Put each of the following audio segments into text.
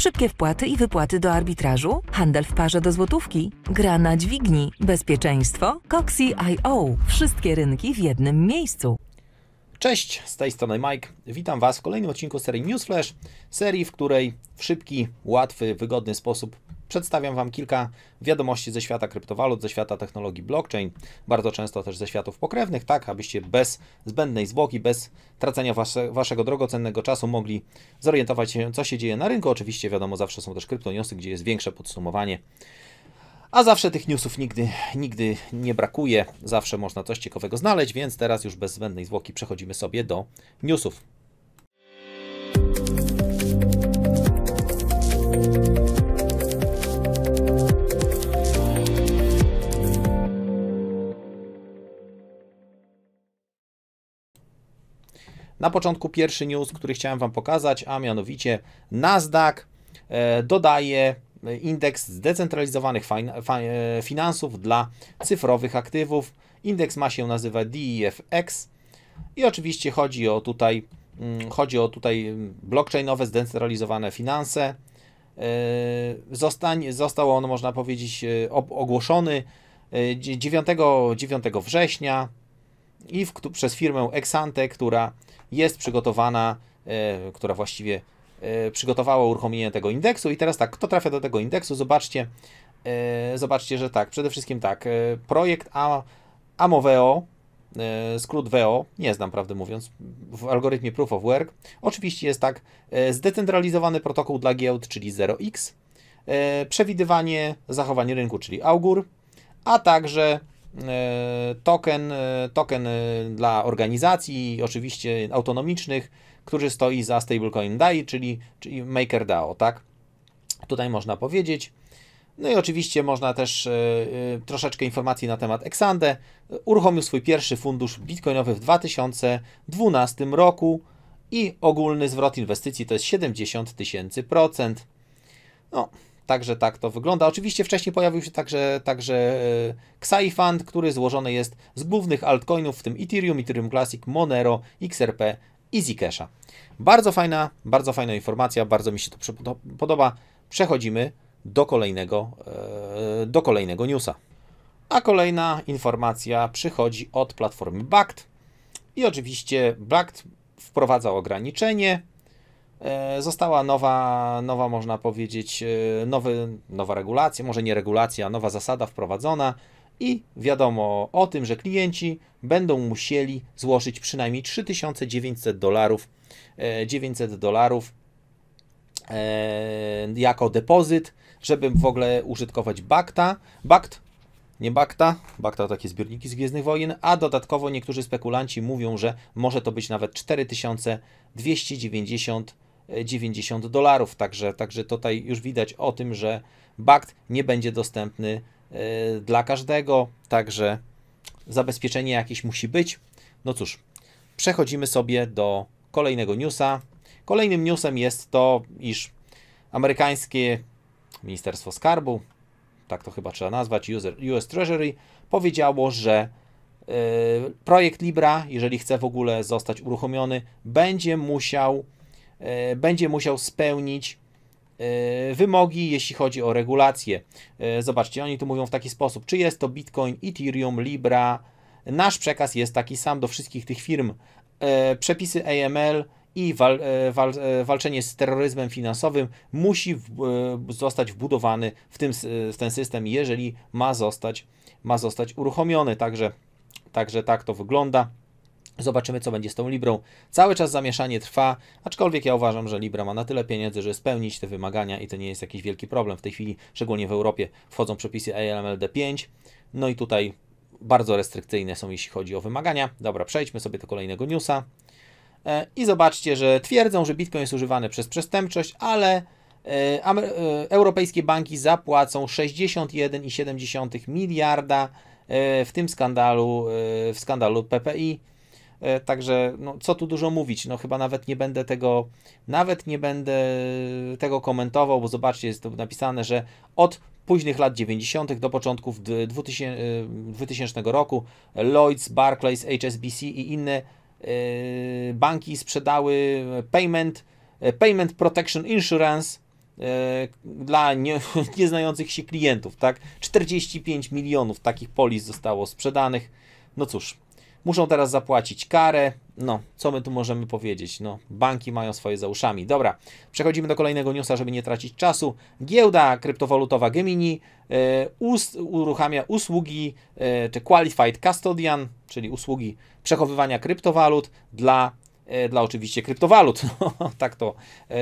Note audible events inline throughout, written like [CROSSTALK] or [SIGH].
Szybkie wpłaty i wypłaty do arbitrażu, handel w parze do złotówki, gra na dźwigni, bezpieczeństwo, IO, Wszystkie rynki w jednym miejscu. Cześć, z tej strony Mike. Witam Was w kolejnym odcinku serii Newsflash, serii, w której w szybki, łatwy, wygodny sposób Przedstawiam Wam kilka wiadomości ze świata kryptowalut, ze świata technologii blockchain, bardzo często też ze światów pokrewnych, tak abyście bez zbędnej zwłoki, bez tracenia wasze, Waszego drogocennego czasu mogli zorientować się, co się dzieje na rynku. Oczywiście, wiadomo, zawsze są też kryptoniosy, gdzie jest większe podsumowanie. A zawsze tych newsów nigdy, nigdy nie brakuje, zawsze można coś ciekawego znaleźć, więc teraz już bez zbędnej zwłoki przechodzimy sobie do newsów. Na początku pierwszy news, który chciałem Wam pokazać, a mianowicie Nasdaq e, dodaje e, indeks zdecentralizowanych e, finansów dla cyfrowych aktywów. Indeks ma się nazywa DEFX i oczywiście chodzi o tutaj mm, chodzi o tutaj blockchainowe zdecentralizowane finanse. Zostań, został on, można powiedzieć, ogłoszony 9, 9 września i w, przez firmę Exante, która jest przygotowana, e, która właściwie e, przygotowała uruchomienie tego indeksu. I teraz tak, kto trafia do tego indeksu? Zobaczcie, e, zobaczcie, że tak, przede wszystkim tak, projekt Amoveo, skrót WEO, nie znam prawdę mówiąc, w algorytmie Proof of Work. Oczywiście jest tak, zdecentralizowany protokół dla giełd, czyli 0x, przewidywanie zachowań rynku, czyli Augur, a także E, token, e, token e, dla organizacji, oczywiście autonomicznych, który stoi za stablecoin DAI, czyli, czyli MakerDAO, tak? Tutaj można powiedzieć. No i oczywiście można też troszeczkę informacji na temat Exande. Uruchomił swój pierwszy fundusz bitcoinowy w 2012 roku i ogólny zwrot inwestycji to jest 70 tysięcy procent. No, Także tak to wygląda. Oczywiście wcześniej pojawił się także, także e, Xai Fund, który złożony jest z głównych altcoinów, w tym Ethereum, Ethereum Classic, Monero, XRP i Zcasha. Bardzo fajna, bardzo fajna informacja, bardzo mi się to podoba. Przechodzimy do kolejnego, e, do kolejnego newsa. A kolejna informacja przychodzi od platformy Bact. I oczywiście Bact wprowadza ograniczenie, E, została nowa, nowa można powiedzieć, e, nowy, nowa regulacja, może nie regulacja, nowa zasada wprowadzona i wiadomo o tym, że klienci będą musieli złożyć przynajmniej 3900 dolarów 900 e, dolarów jako depozyt, żeby w ogóle użytkować Bakta. Bakt nie Bakta, Bakta to takie zbiorniki z Gwiezdnych Wojen, a dodatkowo niektórzy spekulanci mówią, że może to być nawet 4290 90 dolarów. Także, także tutaj już widać o tym, że BACT nie będzie dostępny e, dla każdego, także zabezpieczenie jakieś musi być. No cóż, przechodzimy sobie do kolejnego newsa. Kolejnym newsem jest to, iż amerykańskie Ministerstwo Skarbu, tak to chyba trzeba nazwać, US Treasury, powiedziało, że e, projekt Libra, jeżeli chce w ogóle zostać uruchomiony, będzie musiał E, będzie musiał spełnić e, wymogi, jeśli chodzi o regulacje. E, zobaczcie, oni tu mówią w taki sposób, czy jest to Bitcoin, Ethereum, Libra. Nasz przekaz jest taki sam do wszystkich tych firm. Przepisy AML i wal, wal, walczenie z terroryzmem finansowym musi w, zostać wbudowany w, tym, w ten system, jeżeli ma zostać, ma zostać uruchomiony. Także, także tak to wygląda. Zobaczymy, co będzie z tą Librą. Cały czas zamieszanie trwa, aczkolwiek ja uważam, że Libra ma na tyle pieniędzy, żeby spełnić te wymagania i to nie jest jakiś wielki problem. W tej chwili, szczególnie w Europie, wchodzą przepisy ALMLD 5, no i tutaj bardzo restrykcyjne są, jeśli chodzi o wymagania. Dobra, przejdźmy sobie do kolejnego newsa. E, I zobaczcie, że twierdzą, że Bitcoin jest używany przez przestępczość, ale e, e, europejskie banki zapłacą 61,7 miliarda w tym skandalu, w skandalu PPI E, także no, co tu dużo mówić, no chyba nawet nie będę tego, nawet nie będę tego komentował, bo zobaczcie, jest to napisane, że od późnych lat 90. do początków 2000, e, roku Lloyds, Barclays, HSBC i inne e, banki sprzedały Payment, Payment Protection Insurance dla nie, [LAUGHS] nieznających się klientów, tak? 45 milionów takich polis zostało sprzedanych. No cóż, Muszą teraz zapłacić karę. No, co my tu możemy powiedzieć? No, banki mają swoje za uszami. Dobra, przechodzimy do kolejnego newsa, żeby nie tracić czasu. Giełda kryptowalutowa Gemini e, uruchamia usługi e, czy Qualified Custodian, czyli usługi przechowywania kryptowalut dla e, dla oczywiście kryptowalut. [LAUGHS] No, tak, to,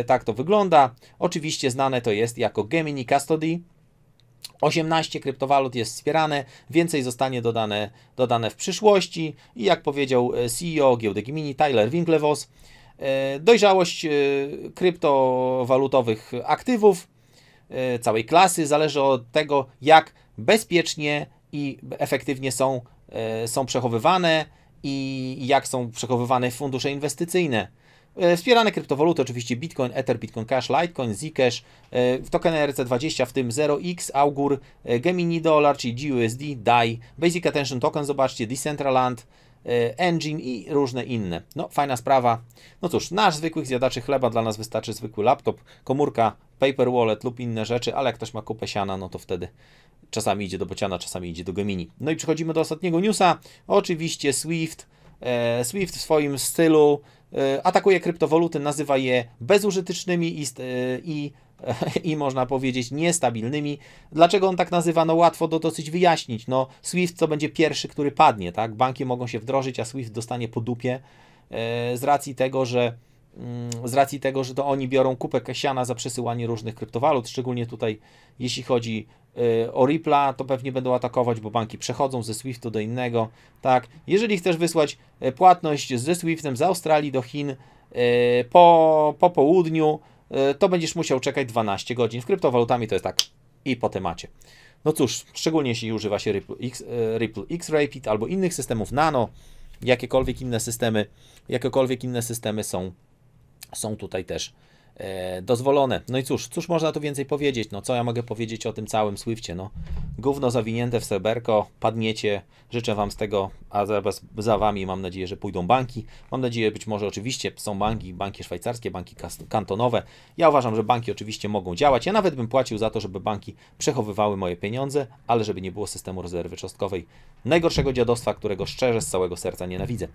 tak to wygląda. Oczywiście znane to jest jako Gemini Custody, 18 kryptowalut jest wspierane, więcej zostanie dodane, dodane w przyszłości i jak powiedział e, CEO giełdy Gmini Tyler Winklevoss, e, dojrzałość e, kryptowalutowych aktywów całej klasy zależy od tego, jak bezpiecznie i efektywnie są, są przechowywane i jak są przechowywane fundusze inwestycyjne. E, wspierane kryptowaluty, oczywiście Bitcoin, Ether, Bitcoin Cash, Litecoin, Zcash, e, w RC20, w tym 0x, Augur, e, Gemini Dollar, czyli GUSD, DAI, Basic Attention Token, zobaczcie, Decentraland, Engine i różne inne. No, fajna sprawa. No cóż, nasz zwykłych zjadaczy chleba dla nas wystarczy zwykły laptop, komórka, paper wallet lub inne rzeczy, ale jak ktoś ma kupę siana, no to wtedy czasami idzie do bociana, czasami idzie do Gemini. No i przechodzimy do ostatniego newsa. Oczywiście Swift E, Swift w swoim stylu e, atakuje kryptowaluty, nazywa je bezużytecznymi i, e, i, [LAUGHS] i można powiedzieć niestabilnymi. Dlaczego on tak nazywa? No łatwo to dosyć wyjaśnić. No Swift to będzie pierwszy, który padnie, tak? Banki mogą się wdrożyć, a Swift dostanie po dupie z racji tego, że mm, z racji tego, że to oni biorą kupę kasiana za przesyłanie różnych kryptowalut, szczególnie tutaj jeśli chodzi Y, Oripla to pewnie będą atakować, bo banki przechodzą ze Swiftu do innego. Tak, jeżeli chcesz wysłać y, płatność ze Swiftem z Australii do Chin y, po, po południu, to będziesz musiał czekać 12 godzin. W kryptowalutami to jest tak i po temacie. No cóż, szczególnie jeśli używa się Ripple X, Ripple X Rapid albo innych systemów Nano, jakiekolwiek inne systemy, jakiekolwiek inne systemy są, są tutaj też E, dozwolone. No i cóż, cóż można tu więcej powiedzieć? No co ja mogę powiedzieć o tym całym Swiftie? No gówno zawinięte w serberko. padniecie. Życzę Wam z tego, a zaraz za Wami mam nadzieję, że pójdą banki. Mam nadzieję, być może oczywiście są banki, banki szwajcarskie, banki kantonowe. Ja uważam, że banki oczywiście mogą działać. Ja nawet bym płacił za to, żeby banki przechowywały moje pieniądze, ale żeby nie było systemu rezerwy cząstkowej. Najgorszego dziadostwa, którego szczerze z całego serca nienawidzę.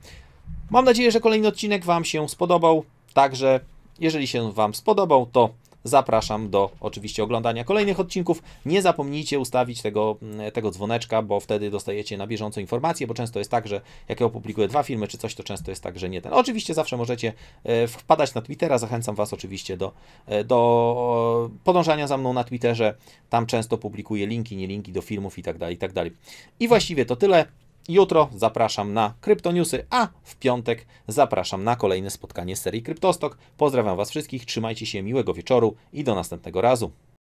Mam nadzieję, że kolejny odcinek Wam się spodobał. Także jeżeli się Wam spodobał, to zapraszam do oczywiście oglądania kolejnych odcinków. Nie zapomnijcie ustawić tego, mm, tego dzwoneczka, bo wtedy dostajecie na bieżąco informacje, bo często jest tak, że jak ja opublikuję dwa filmy czy coś, to często jest tak, że nie ten. Oczywiście zawsze możecie e, wpadać na Twittera, zachęcam Was oczywiście do, e, do e, podążania za mną na Twitterze. Tam często publikuję linki, nie linki do filmów i tak dalej, i tak dalej. I właściwie to tyle. Jutro zapraszam na kryptoniusy, a w piątek zapraszam na kolejne spotkanie z serii Kryptostok. Pozdrawiam Was wszystkich, trzymajcie się miłego wieczoru i do następnego razu.